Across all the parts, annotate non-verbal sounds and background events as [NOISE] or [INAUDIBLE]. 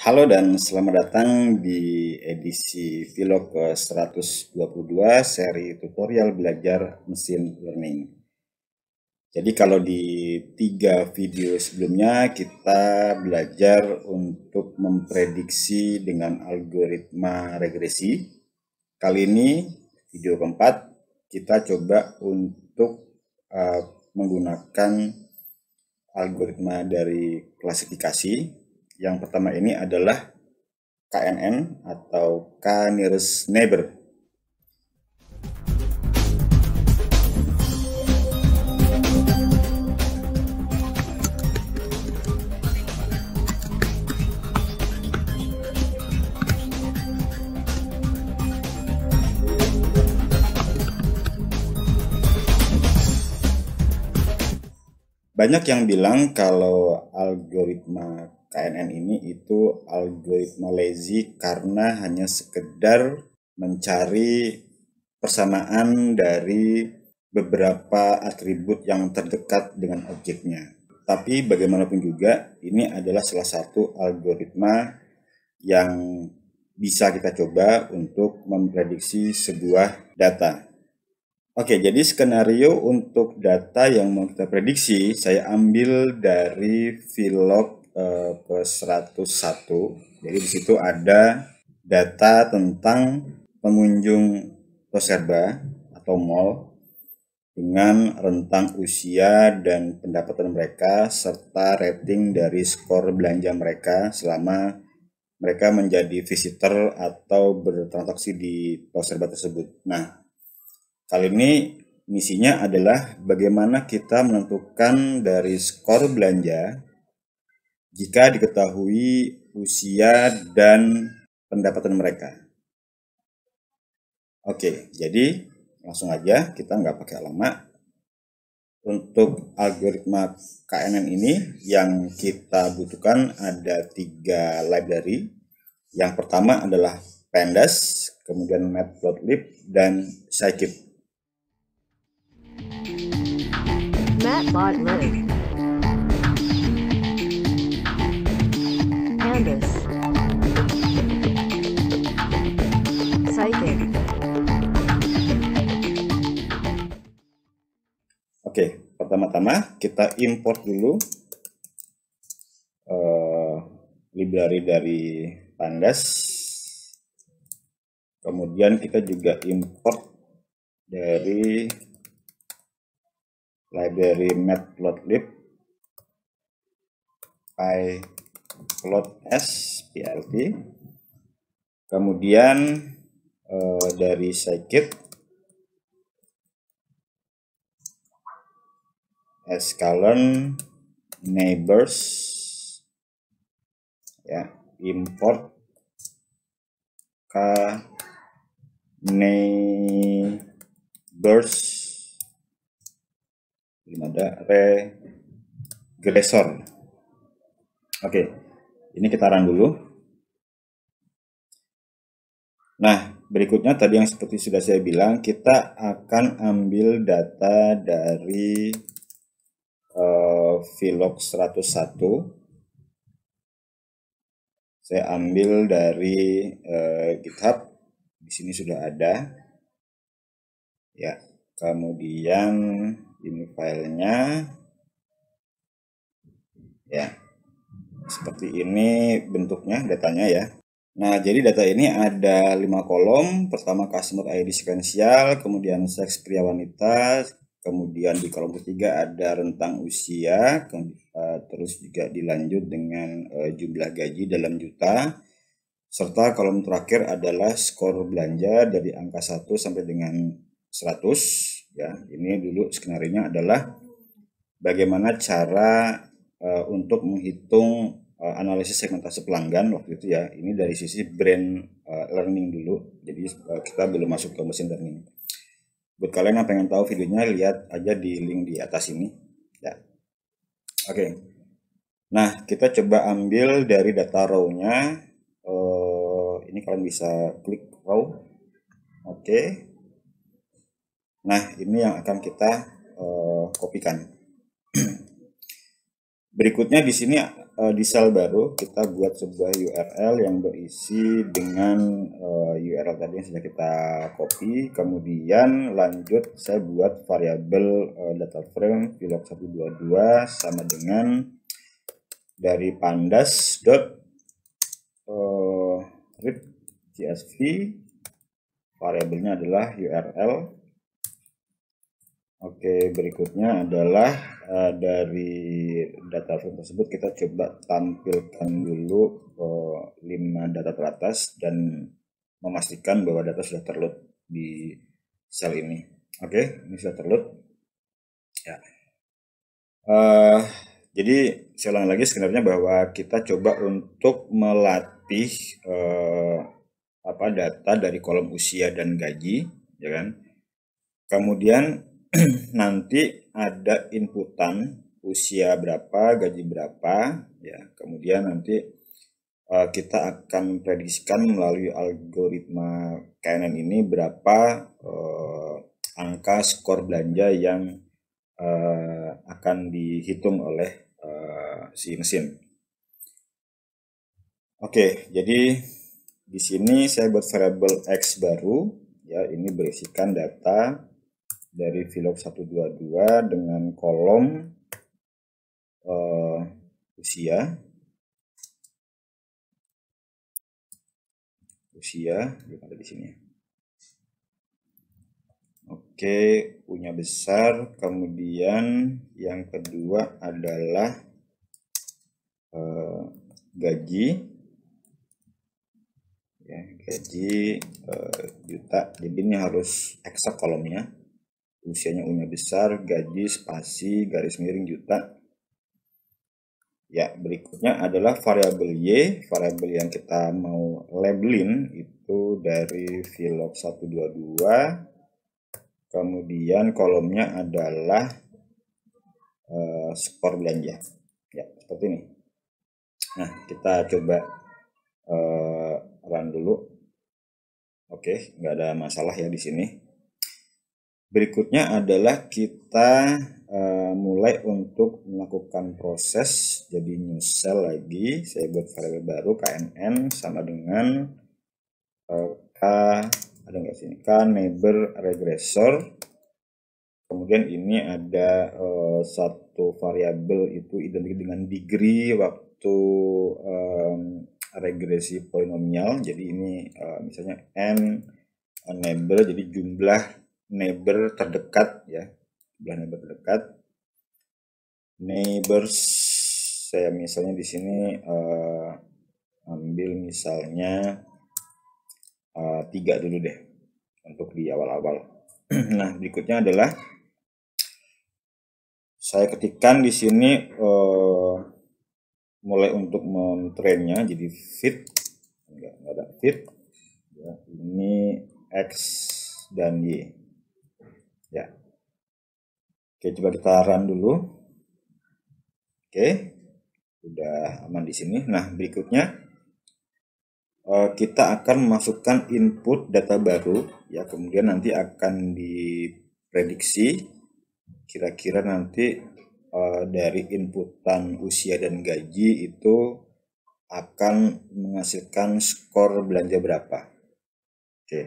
Halo dan selamat datang di edisi Vlog ke-122 seri tutorial belajar mesin learning. Jadi kalau di tiga video sebelumnya kita belajar untuk memprediksi dengan algoritma regresi. Kali ini video keempat kita coba untuk uh, menggunakan algoritma dari klasifikasi yang pertama ini adalah KNN atau K Nearest Neighbor banyak yang bilang kalau algoritma KNN ini itu algoritma lazy karena hanya sekedar mencari persamaan dari beberapa atribut yang terdekat dengan objeknya. Tapi bagaimanapun juga, ini adalah salah satu algoritma yang bisa kita coba untuk memprediksi sebuah data. Oke, jadi skenario untuk data yang mau kita prediksi, saya ambil dari vlog eh, ke 101. Jadi di situ ada data tentang pengunjung Toserba atau mall dengan rentang usia dan pendapatan mereka serta rating dari skor belanja mereka selama mereka menjadi visitor atau bertransaksi di Toserba tersebut. Nah, Kali ini misinya adalah bagaimana kita menentukan dari skor belanja jika diketahui usia dan pendapatan mereka. Oke, jadi langsung aja kita nggak pakai lama. Untuk algoritma KNN ini yang kita butuhkan ada tiga library. Yang pertama adalah Pandas, kemudian Matplotlib, dan Scikit. Matt Live. Canvas. Psychic. Oke, pertama-tama kita import dulu uh, library dari Pandas. Kemudian kita juga import dari library matplotlib pyplots plt kemudian eh, dari scikit sklearn neighbors ya import k neighbors belum ada regresor oke ini kita run dulu nah berikutnya tadi yang seperti sudah saya bilang kita akan ambil data dari uh, vlog 101 saya ambil dari uh, GitHub. Di sini sudah ada. Ya, kemudian ini filenya ya seperti ini bentuknya datanya ya Nah, jadi data ini ada lima kolom. Pertama customer ID sekuensial kemudian seks pria wanita, kemudian di kolom ketiga ada rentang usia, eh, terus juga dilanjut dengan eh, jumlah gaji dalam juta. Serta kolom terakhir adalah skor belanja dari angka 1 sampai dengan 100 ya ini dulu skenarionya adalah bagaimana cara uh, untuk menghitung uh, analisis segmentasi pelanggan waktu itu ya ini dari sisi brand uh, learning dulu jadi uh, kita belum masuk ke mesin learning buat kalian yang pengen tahu videonya lihat aja di link di atas ini ya oke okay. nah kita coba ambil dari data row-nya uh, ini kalian bisa klik row oke okay. Nah, ini yang akan kita uh, kopikan. [CLEARS THROAT] Berikutnya di sini uh, di sel baru kita buat sebuah URL yang berisi dengan uh, eh, URL tadi yang sudah kita copy. Kemudian lanjut saya buat variabel uh, data frame vilog122 sama dengan dari pandas dot uh, read variabelnya adalah URL Oke, berikutnya adalah uh, dari data frame tersebut kita coba tampilkan dulu uh, data teratas dan memastikan bahwa data sudah terload di sel ini. Oke, ini sudah terload. Ya. Uh, jadi saya ulang lagi sebenarnya bahwa kita coba untuk melatih uh, apa data dari kolom usia dan gaji, ya kan? Kemudian [CLEARS THROAT] nanti ada inputan usia berapa, gaji berapa, ya. Kemudian nanti uh, kita akan prediksikan melalui algoritma KNN ini berapa uh, angka skor belanja yang uh, akan dihitung oleh uh, si mesin. Oke, jadi di sini saya buat variable x baru, ya. Ini berisikan data dari VLOG 122 dengan kolom uh, usia usia di ada di sini oke punya besar kemudian yang kedua adalah uh, gaji ya gaji uh, juta jadi ini harus eksak kolomnya usianya unya besar, gaji, spasi, garis miring, juta. Ya, berikutnya adalah variabel Y, variabel yang kita mau labelin itu dari VLOG 122. Kemudian kolomnya adalah uh, skor belanja. Ya, seperti ini. Nah, kita coba uh, run dulu. Oke, nggak ada masalah ya di sini. Berikutnya adalah kita uh, mulai untuk melakukan proses jadi new cell lagi. Saya buat variabel baru knn sama dengan uh, k ada nggak sini k neighbor regressor. Kemudian ini ada uh, satu variabel itu identik dengan degree waktu um, regresi polinomial. Jadi ini uh, misalnya n neighbor jadi jumlah neighbor terdekat ya belah neighbor terdekat neighbors saya misalnya di sini uh, ambil misalnya uh, tiga dulu deh untuk di awal-awal [CLEARS THROAT] nah berikutnya adalah saya ketikkan di sini uh, mulai untuk mentrainnya jadi fit enggak, enggak ada fit ya, ini X dan Y Oke, coba kita run dulu. Oke, udah aman di sini. Nah, berikutnya e, kita akan memasukkan input data baru ya kemudian nanti akan diprediksi kira-kira nanti e, dari inputan usia dan gaji itu akan menghasilkan skor belanja berapa oke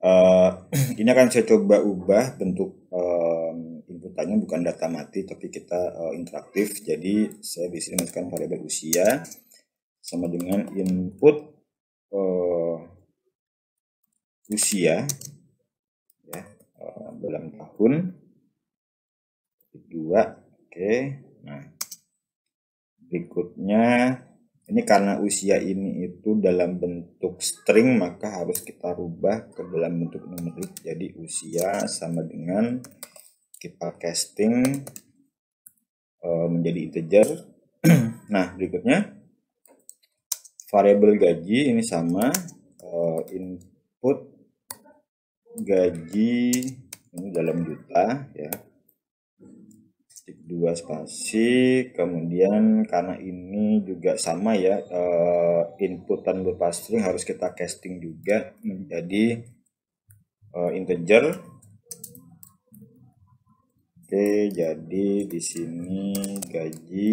uh, [CLEARS THROAT] ini akan saya coba ubah bentuk datanya bukan data mati tapi kita uh, interaktif jadi saya bisa masukkan variabel usia sama dengan input uh, usia ya uh, dalam tahun dua oke okay. nah berikutnya ini karena usia ini itu dalam bentuk string maka harus kita rubah ke dalam bentuk numerik jadi usia sama dengan kita casting uh, menjadi integer [CLEARS THROAT] nah berikutnya variabel gaji ini sama uh, input gaji ini dalam juta ya dua spasi kemudian karena ini juga sama ya uh, inputan berpasring harus kita casting juga menjadi uh, integer Oke, jadi di sini gaji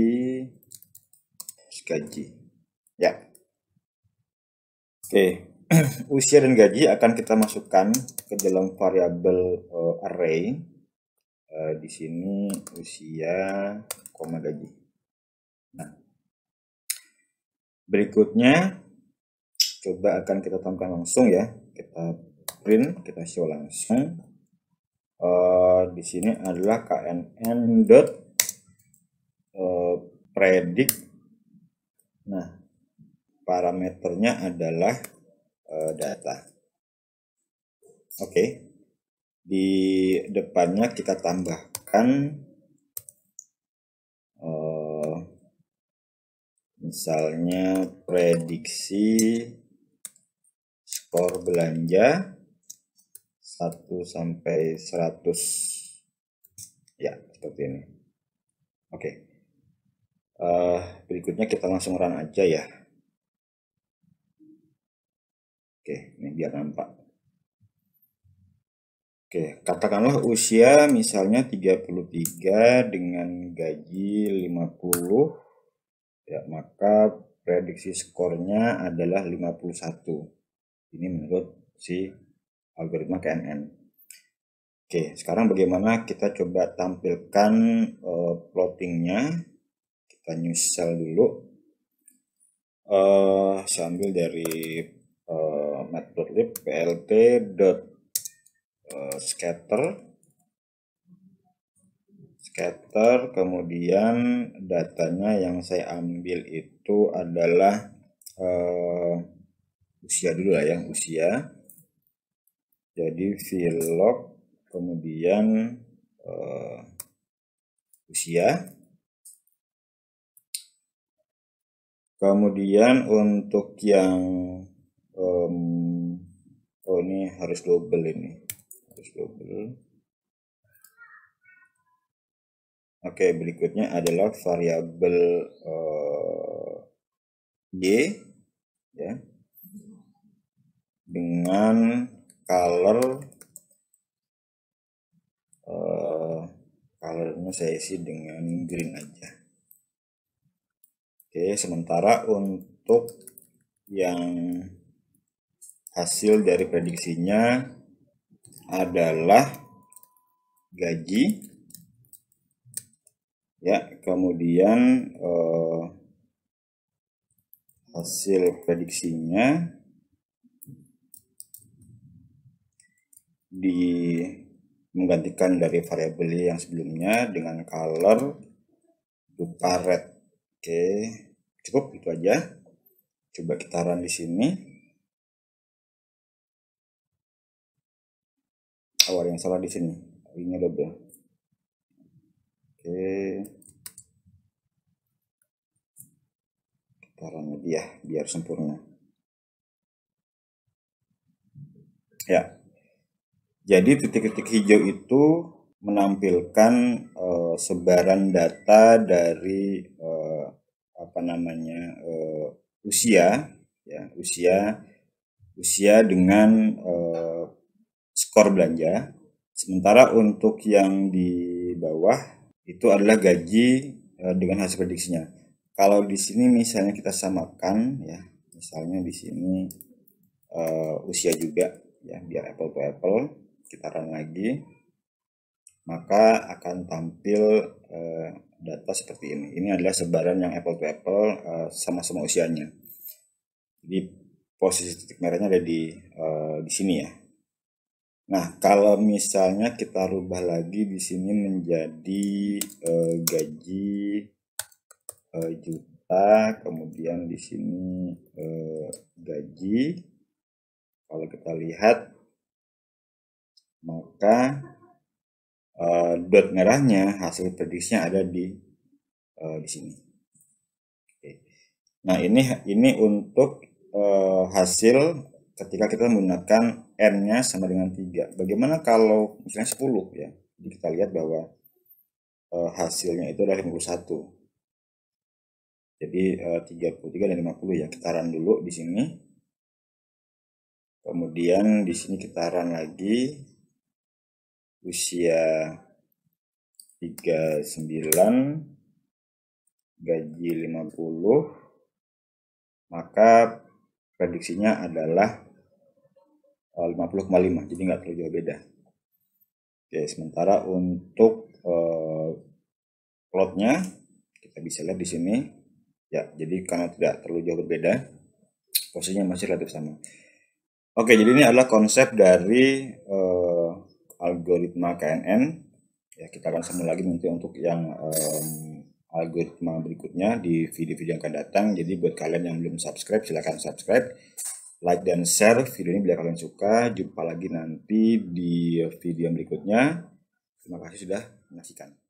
gaji. Ya. Oke, [CLEARS THROAT] usia dan gaji akan kita masukkan ke dalam variabel uh, array. Uh, di sini usia koma gaji. Nah. Berikutnya coba akan kita tampilkan langsung ya. Kita print, kita show langsung. Uh, di sini adalah knn dot eh, predik nah parameternya adalah eh, data oke di depannya kita tambahkan eh, misalnya prediksi skor belanja 1 sampai 100 Ya, seperti ini. Oke. Okay. Uh, eh, berikutnya kita langsung run aja ya. Oke, okay, ini biar nampak. Oke, okay, katakanlah usia misalnya 33 dengan gaji 50. Ya, maka prediksi skornya adalah 51. Ini menurut si algoritma KNN. Oke, sekarang bagaimana kita coba tampilkan uh, plottingnya. Kita new cell dulu. Uh, saya dari uh, matplotlib plt dot scatter scatter kemudian datanya yang saya ambil itu adalah uh, usia dulu lah ya usia jadi vlog kemudian uh, usia kemudian untuk yang um, oh ini harus double ini harus double Oke, okay, berikutnya adalah variabel uh, eh, y ya dengan color colornya saya isi dengan green aja oke sementara untuk yang hasil dari prediksinya adalah gaji ya kemudian eh, hasil prediksinya di menggantikan dari variabel yang sebelumnya dengan color lupa red oke cukup itu aja coba kita run di sini oh, awal yang salah di sini ini double oke kita caranya dia biar sempurna ya jadi titik-titik hijau itu menampilkan uh, sebaran data dari uh, apa namanya uh, usia ya usia usia dengan uh, skor belanja sementara untuk yang di bawah itu adalah gaji uh, dengan hasil prediksinya kalau di sini misalnya kita samakan ya misalnya di sini uh, usia juga ya biar apple to apple kita run lagi maka akan tampil uh, data seperti ini ini adalah sebaran yang apple to apple eh, sama sama usianya di posisi titik merahnya ada di uh, di sini ya nah kalau misalnya kita rubah lagi di sini menjadi uh, gaji uh, juta kemudian di sini uh, gaji kalau kita lihat maka uh, dot merahnya hasil prediksinya ada di uh, di sini. Oke. Nah ini ini untuk uh, hasil ketika kita menggunakan n-nya sama dengan 3. Bagaimana kalau misalnya 10 ya? Jadi kita lihat bahwa uh, hasilnya itu adalah 51. Jadi uh, 33 dan 50 ya. Kita run dulu di sini. Kemudian di sini kita run lagi usia 39 gaji 50 maka prediksinya adalah 50,5 eh, jadi nggak terlalu jauh beda oke sementara untuk eh, plotnya kita bisa lihat di sini ya jadi karena tidak terlalu jauh berbeda posisinya masih relatif sama oke jadi ini adalah konsep dari eh, algoritma KNN ya kita akan sambung lagi nanti untuk yang um, algoritma berikutnya di video-video yang akan datang jadi buat kalian yang belum subscribe silahkan subscribe like dan share video ini bila kalian suka jumpa lagi nanti di video yang berikutnya terima kasih sudah menyaksikan